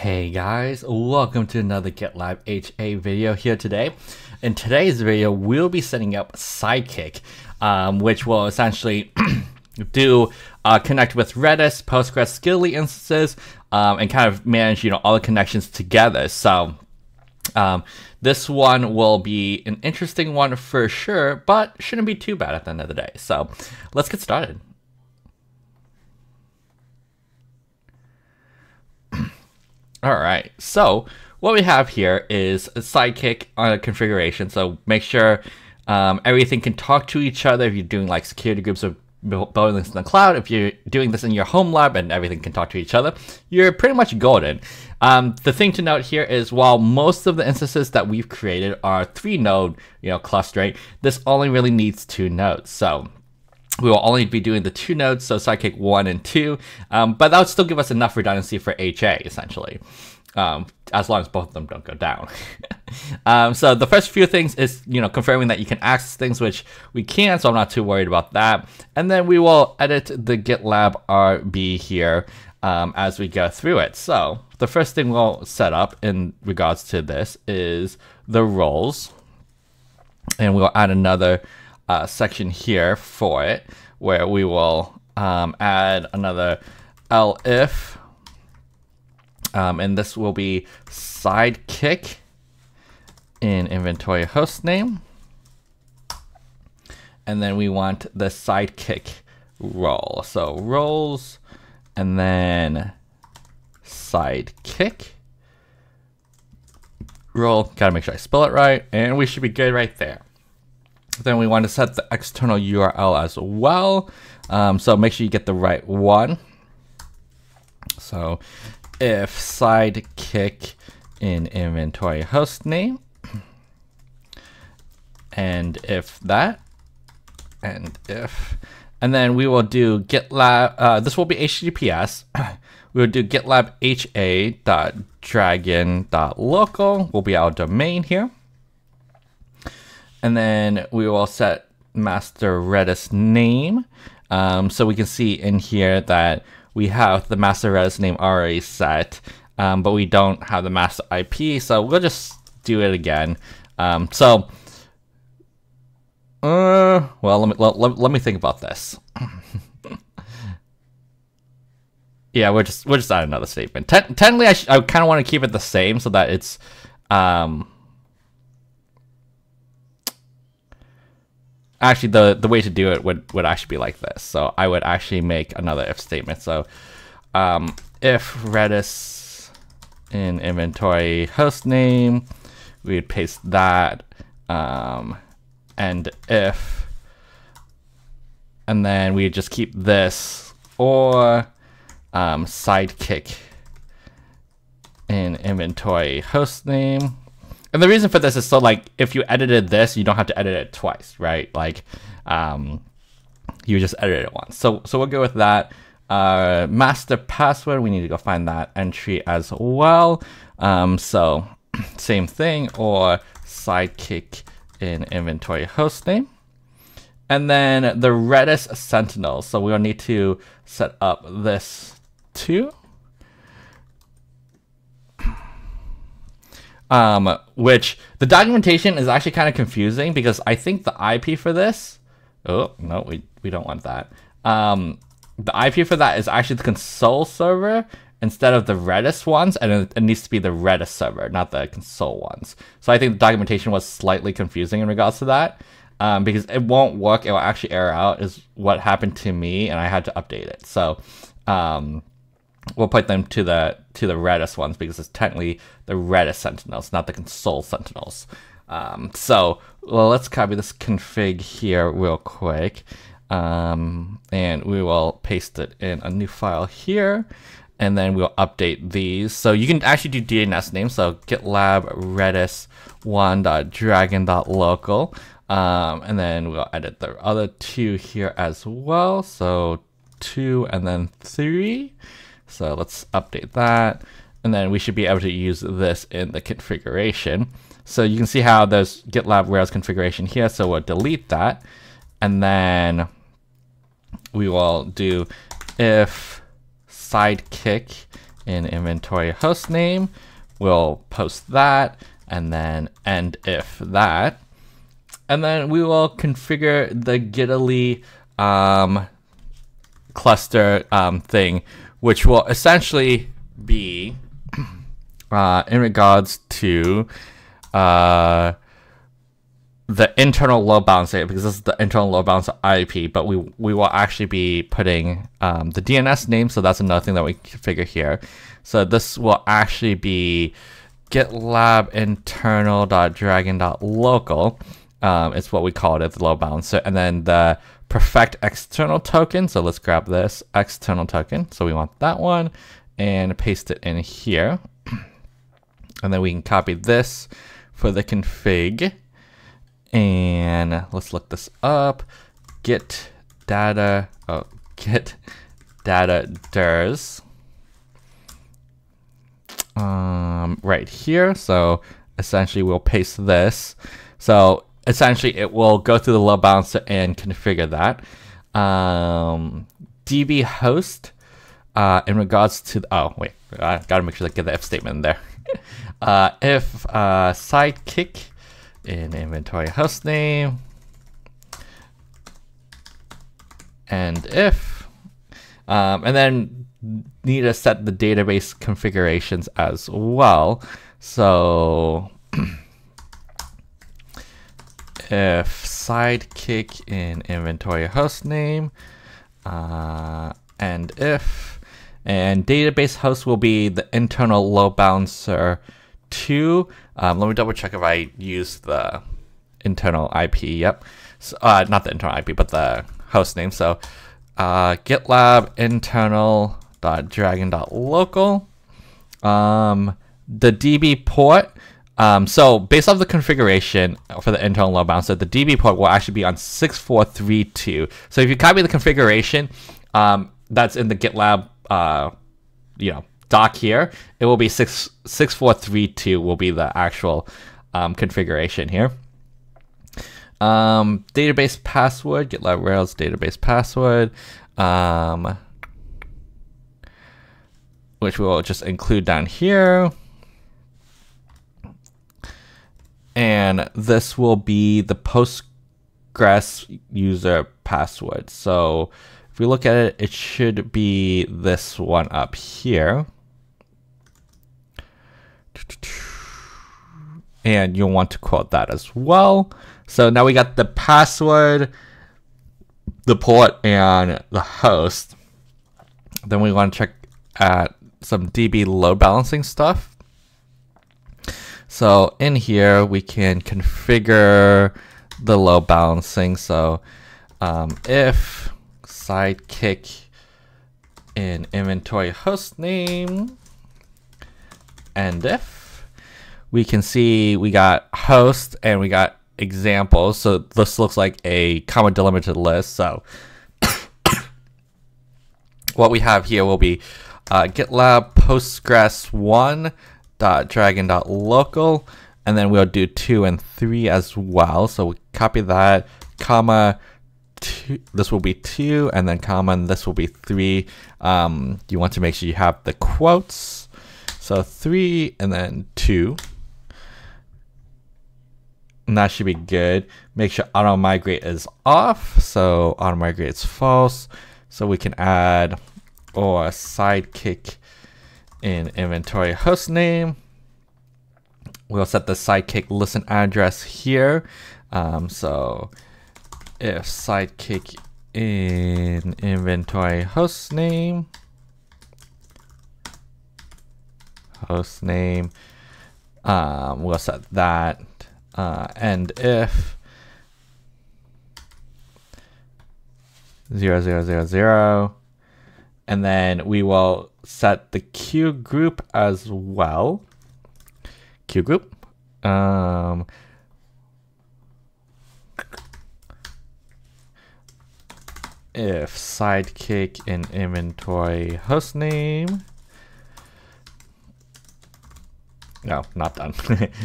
Hey guys, welcome to another GitLab HA video here today. In today's video, we'll be setting up Sidekick, um, which will essentially do uh, connect with Redis, Postgres, Skilly instances, um, and kind of manage you know all the connections together. So um, this one will be an interesting one for sure, but shouldn't be too bad at the end of the day. So let's get started. All right, so what we have here is a sidekick uh, configuration. So make sure um, everything can talk to each other if you're doing like security groups or building this in the cloud. If you're doing this in your home lab and everything can talk to each other, you're pretty much golden. Um, the thing to note here is while most of the instances that we've created are three node, you know, clustering, this only really needs two nodes. So we will only be doing the two nodes, so Sidekick 1 and 2, um, but that would still give us enough redundancy for HA, essentially, um, as long as both of them don't go down. um, so the first few things is, you know, confirming that you can access things, which we can, so I'm not too worried about that. And then we will edit the GitLab RB here um, as we go through it. So the first thing we'll set up in regards to this is the roles, and we'll add another uh, section here for it, where we will um, add another L if, um, and this will be sidekick in inventory host name. And then we want the sidekick role. So roles, and then sidekick role. Gotta make sure I spell it right, and we should be good right there. Then we want to set the external URL as well. Um, so make sure you get the right one. So if sidekick in inventory host name, and if that, and if, and then we will do GitLab, uh, this will be HTTPS. we will do GitLab HA.dragon.local will be our domain here. And then we will set master Redis name. Um, so we can see in here that we have the master Redis name already set, um, but we don't have the master IP. So we'll just do it again. Um, so, uh, well, let me, let, let me think about this. yeah, we'll just, we'll just add another statement. technically, I, I kind of want to keep it the same so that it's, um, actually the the way to do it would would actually be like this. So I would actually make another if statement. So um, if Redis in inventory host name, we would paste that, um, and if, and then we just keep this or um, sidekick in inventory host name and the reason for this is so like if you edited this, you don't have to edit it twice, right? Like, um, you just edit it once. So so we'll go with that. Uh, master password, we need to go find that entry as well. Um, so same thing or sidekick in inventory host name. And then the Redis Sentinel. So we'll need to set up this too. um, which the documentation is actually kind of confusing because I think the IP for this, oh, no, we, we don't want that. Um, the IP for that is actually the console server instead of the Redis ones, and it, it needs to be the Redis server, not the console ones. So I think the documentation was slightly confusing in regards to that. Um, because it won't work. It will actually error out. Is what happened to me, and I had to update it. So, um, we'll point them to the to the reddest ones because it's technically the reddest sentinels, not the console sentinels. Um, so well, let's copy this config here real quick. Um, and we will paste it in a new file here. And then we'll update these. So you can actually do DNS names. So GitLab Redis one.dragon.local. Um, and then we'll edit the other two here as well. So two and then three. So let's update that. And then we should be able to use this in the configuration. So you can see how there's GitLab Rails configuration here. So we'll delete that. And then we will do if sidekick in inventory host name, we'll post that and then end if that. And then we will configure the Gitterly um, cluster um, thing which will essentially be uh, in regards to uh, the internal load balancer, because this is the internal load balancer IP, but we we will actually be putting um, the DNS name, so that's another thing that we figure here. So this will actually be GitLab internal.dragon.local. Um, it's what we called it, the load balancer, and then the perfect external token. So let's grab this external token. So we want that one and paste it in here. and then we can copy this for the config. And let's look this up. Git data, oh, git data dirs. Um, right here. So essentially we'll paste this. So essentially it will go through the load balancer and configure that. Um, DB host, uh, in regards to, the, oh wait, I gotta make sure I get the if statement in there. uh, if uh, sidekick in inventory host name, and if, um, and then need to set the database configurations as well. So if sidekick in inventory host name uh, and if and database host will be the internal load balancer 2 um, let me double check if i use the internal ip yep so, uh, not the internal ip but the host name so uh, gitlab internal dot dragon dot local um, the db port um, so based off the configuration for the internal load balancer, the DB port will actually be on 6432. So if you copy the configuration um, that's in the GitLab, uh, you know, doc here, it will be 6, 6432 will be the actual um, configuration here. Um, database password, GitLab Rails database password um, which we'll just include down here. and this will be the Postgres user password. So if we look at it, it should be this one up here. And you'll want to quote that as well. So now we got the password, the port, and the host. Then we want to check at some DB load balancing stuff. So in here, we can configure the load balancing. So um, if sidekick in inventory host name and if we can see we got host and we got examples. So this looks like a comma delimited list. So what we have here will be uh, GitLab Postgres 1 dot dot dragon local, and then we'll do 2 and 3 as well. So we copy that, comma, two, this will be 2 and then comma and this will be 3. Um, you want to make sure you have the quotes. So 3 and then 2. And that should be good. Make sure auto migrate is off. So auto migrate is false. So we can add or sidekick in inventory host name. We'll set the sidekick listen address here. Um, so if sidekick in inventory host name, host name, um, we'll set that. Uh, and if 0000, and then we will set the queue group as well. Queue group. Um, if sidekick in inventory hostname. No, not done.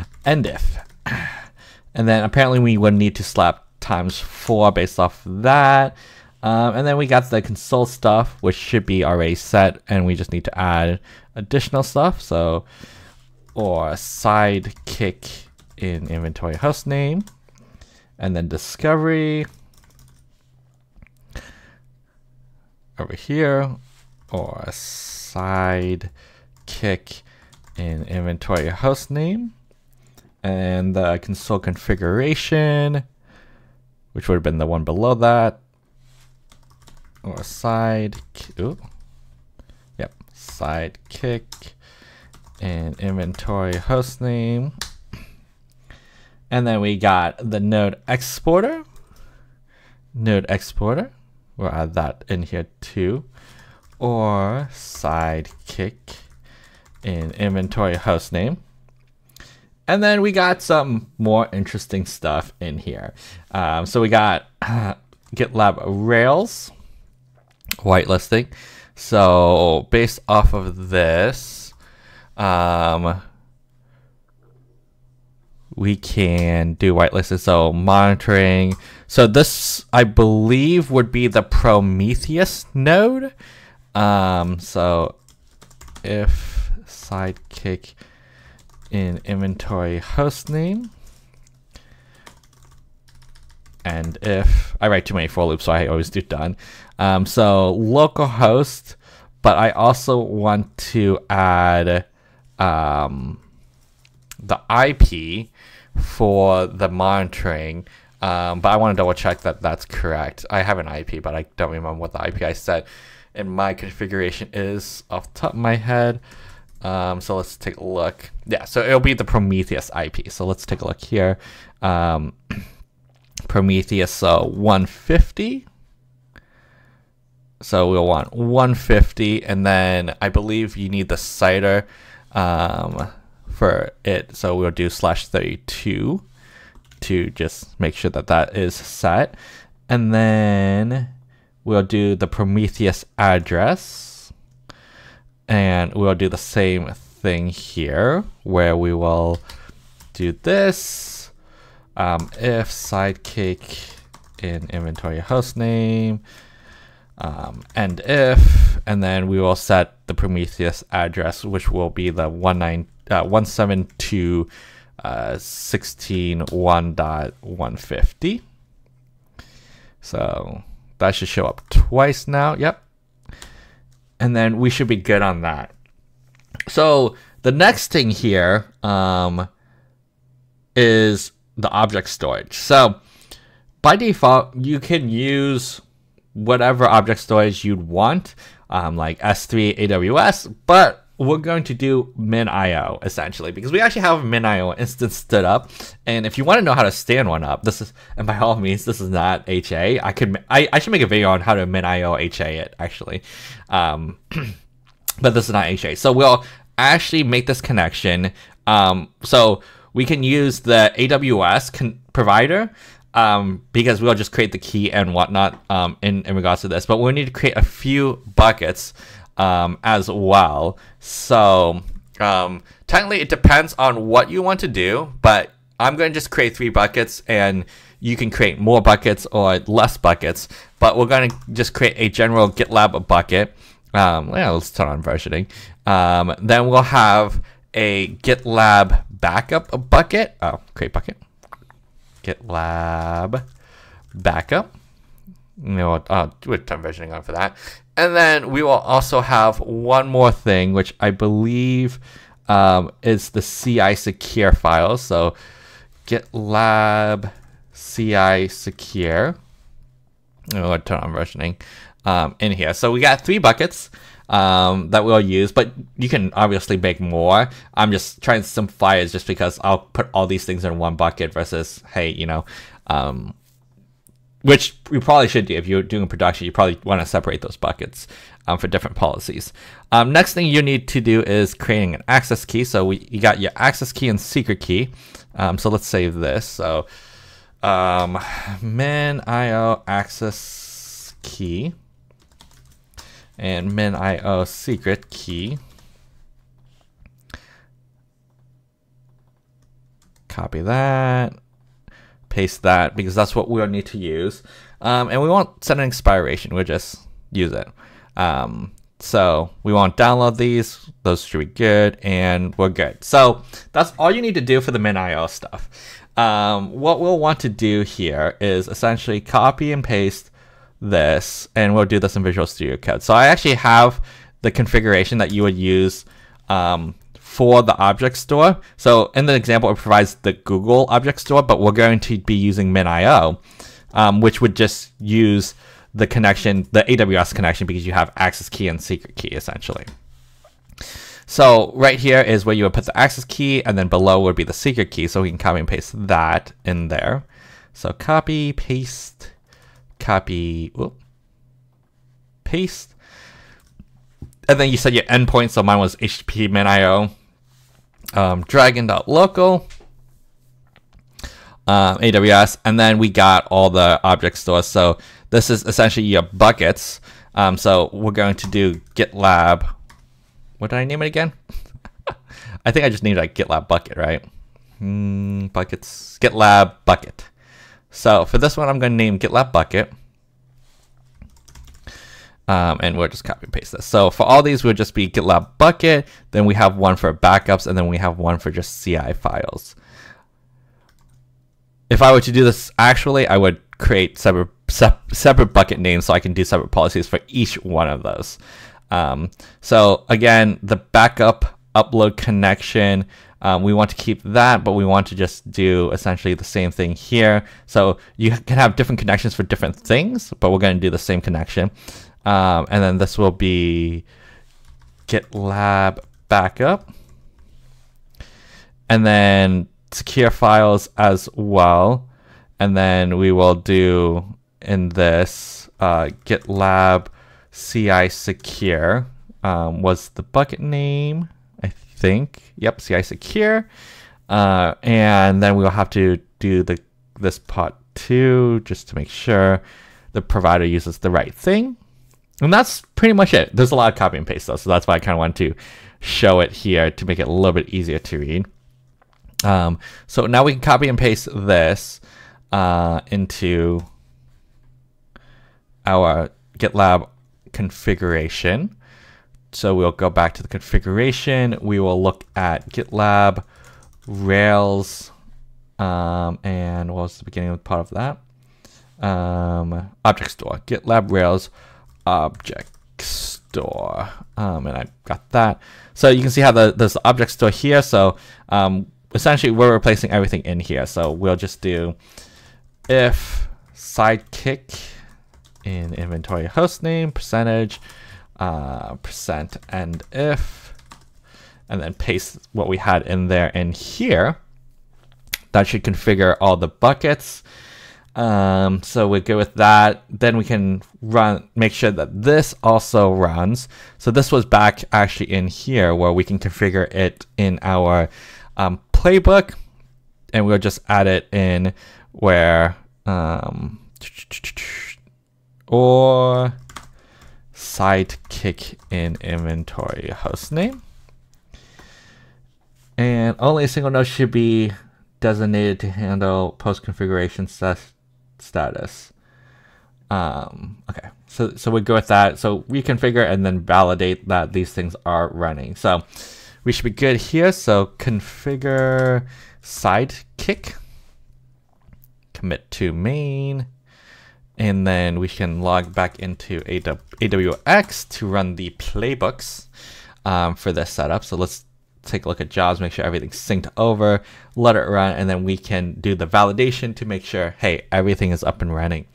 End if. And then apparently we would need to slap times four based off that. Um, and then we got the console stuff, which should be already set, and we just need to add additional stuff. So, or sidekick in inventory host name, and then discovery over here, or sidekick in inventory host name, and the console configuration, which would have been the one below that or side, ooh, yep, Sidekick, kick and inventory hostname, And then we got the node exporter, node exporter. We'll add that in here too, or sidekick in inventory hostname, And then we got some more interesting stuff in here. Um, so we got uh, GitLab Rails, whitelisting. So based off of this, um, we can do whitelisted. So monitoring. So this, I believe, would be the Prometheus node. Um, so if sidekick in inventory hostname and if I write too many for loops, so I always do done. Um, so localhost, but I also want to add um, the IP for the monitoring. Um, but I want to double check that that's correct. I have an IP, but I don't remember what the IP I set in my configuration is off the top of my head. Um, so let's take a look. Yeah, so it'll be the Prometheus IP. So let's take a look here. Um, Prometheus uh, 150. So we'll want 150, and then I believe you need the cider um, for it. So we'll do slash 32 to just make sure that that is set. And then we'll do the Prometheus address. And we'll do the same thing here where we will do this. Um, if sidekick in inventory hostname um, and if, and then we will set the Prometheus address, which will be the 19, uh, uh, 172 So that should show up twice now. Yep. And then we should be good on that. So the next thing here um, is the object storage. So by default, you can use whatever object storage you'd want, um, like S3 AWS, but we're going to do min.io essentially because we actually have a min.io instance stood up. And if you want to know how to stand one up, this is, and by all means, this is not HA. I could, I, I should make a video on how to min.io HA it actually. Um, but this is not HA. So we'll actually make this connection. Um, so we can use the AWS provider um, because we'll just create the key and whatnot um, in, in regards to this. But we need to create a few buckets um, as well. So um, technically it depends on what you want to do, but I'm going to just create three buckets and you can create more buckets or less buckets, but we're going to just create a general GitLab bucket. Um, yeah, let's turn on versioning. Um, then we'll have a GitLab backup bucket. Oh, create bucket. GitLab backup. You know, uh, time versioning on for that. And then we will also have one more thing, which I believe um, is the CI secure file. So GitLab CI secure. Oh, turn on versioning um, in here. So we got three buckets um, that we'll use, but you can obviously make more. I'm just trying to simplify it just because I'll put all these things in one bucket versus, hey, you know, um, which you probably should do if you're doing production. You probably want to separate those buckets um, for different policies. Um, next thing you need to do is creating an access key. So we, you got your access key and secret key. Um, so let's save this. So um, min IO access key and min IO secret key. Copy that, paste that because that's what we'll need to use. Um, and we won't set an expiration, we'll just use it. Um, so we won't download these, those should be good, and we're good. So that's all you need to do for the min.io stuff. Um, what we'll want to do here is essentially copy and paste this and we'll do this in Visual Studio Code. So I actually have the configuration that you would use um, for the object store. So in the example, it provides the Google object store, but we're going to be using MinIO, um, which would just use the connection, the AWS connection, because you have access key and secret key essentially. So right here is where you would put the access key and then below would be the secret key. So we can copy and paste that in there. So copy, paste, copy, whoop, paste. And then you said your endpoint, so mine was HTTP min.io, um, dragon.local, um, AWS, and then we got all the object stores. So this is essentially your buckets. Um, so we're going to do GitLab. What did I name it again? I think I just named it like GitLab bucket, right? Mm, buckets, GitLab bucket. So for this one, I'm going to name GitLab bucket. Um, and we'll just copy and paste this. So for all these, we'll just be GitLab bucket. Then we have one for backups, and then we have one for just CI files. If I were to do this actually, I would create separate separate bucket names so I can do separate policies for each one of those. Um, so again, the backup upload connection um, we want to keep that, but we want to just do essentially the same thing here. So you can have different connections for different things, but we're going to do the same connection. Um, and then this will be GitLab backup. And then secure files as well. And then we will do in this uh, GitLab CI secure um, was the bucket name think. Yep, CI secure. Uh, and then we'll have to do the this part too, just to make sure the provider uses the right thing. And that's pretty much it. There's a lot of copy and paste though, so that's why I kind of want to show it here to make it a little bit easier to read. Um, so now we can copy and paste this uh, into our GitLab configuration. So we'll go back to the configuration. We will look at GitLab, Rails, um, and what was the beginning of the part of that? Um, object store, GitLab Rails object store. Um, and I got that. So you can see how the, there's the object store here. So um, essentially we're replacing everything in here. So we'll just do if sidekick in inventory hostname percentage uh, percent and if, and then paste what we had in there in here. That should configure all the buckets. Um, so we go with that. Then we can run, make sure that this also runs. So this was back actually in here where we can configure it in our um, playbook and we'll just add it in where, um, or sidekick in inventory host name. And only a single node should be designated to handle post configuration status. Um, okay, so, so we go with that. So reconfigure and then validate that these things are running. So we should be good here. So configure sidekick, commit to main, and then we can log back into AWX to run the playbooks um, for this setup. So let's take a look at jobs, make sure everything's synced over, let it run, and then we can do the validation to make sure, hey, everything is up and running.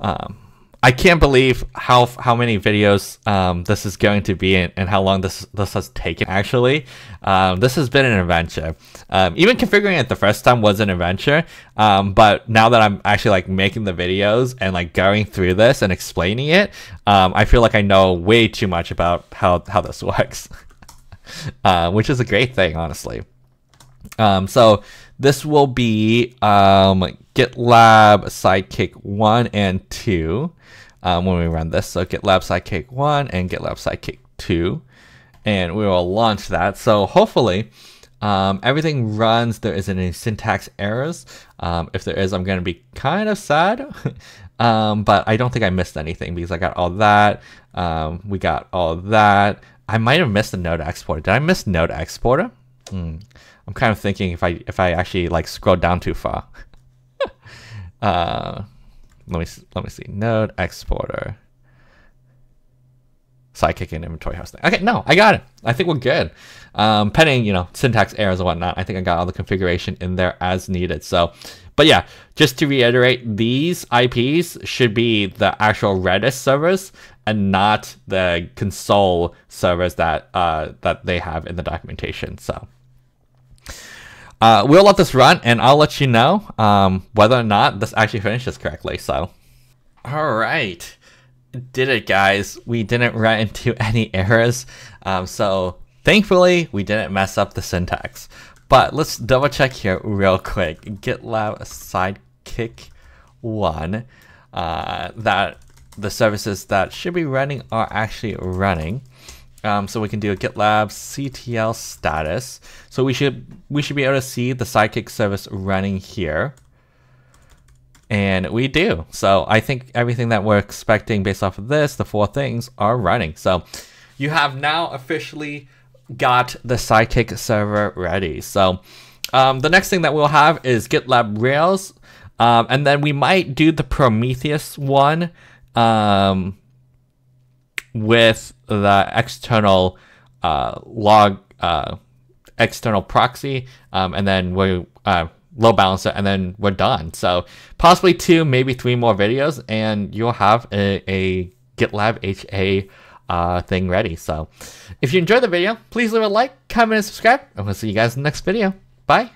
Um, I can't believe how how many videos um, this is going to be and, and, how long this this has taken. Actually, um, this has been an adventure. Um, even configuring it the first time was an adventure. Um, but now that I'm actually like making the videos and like going through this and explaining it, um, I feel like I know way too much about how how this works, uh, which is a great thing, honestly. Um, so this will be GitLab Sidekick 1 and 2 um, when we run this. So GitLab Sidekick 1 and GitLab Sidekick 2. And we will launch that. So hopefully um, everything runs. There isn't any syntax errors. Um, if there is, I'm going to be kind of sad. Um, but I don't think I missed anything because I got all that. Um, we got all that. I might have missed the node exporter. Did I miss node exporter? Hmm. I'm kind of thinking if I if I actually like scroll down too far. Uh, let me let me see. Node exporter. Sidekick and inventory hosting. Okay, no, I got it. I think we're good. Um, pending, you know, syntax errors and whatnot. I think I got all the configuration in there as needed. So, but yeah, just to reiterate, these IPs should be the actual Redis servers and not the console servers that uh, that they have in the documentation. So. Uh, we'll let this run, and I'll let you know um, whether or not this actually finishes correctly. So, all right, did it, guys? We didn't run into any errors, um, so thankfully we didn't mess up the syntax. But let's double check here real quick. GitLab Sidekick one uh, that the services that should be running are actually running. Um, so we can do a GitLab CTL status. So we should we should be able to see the Sidekick service running here. And we do. So I think everything that we're expecting based off of this, the four things are running. So you have now officially got the Sidekick server ready. So um, the next thing that we'll have is GitLab Rails. Um, and then we might do the Prometheus one um, with the external uh, log uh, external proxy, um, and then we uh, low balance it, and then we're done. So possibly two, maybe three more videos, and you'll have a, a GitLab HA uh, thing ready. So if you enjoyed the video, please leave a like, comment, and subscribe, and we'll see you guys in the next video. Bye!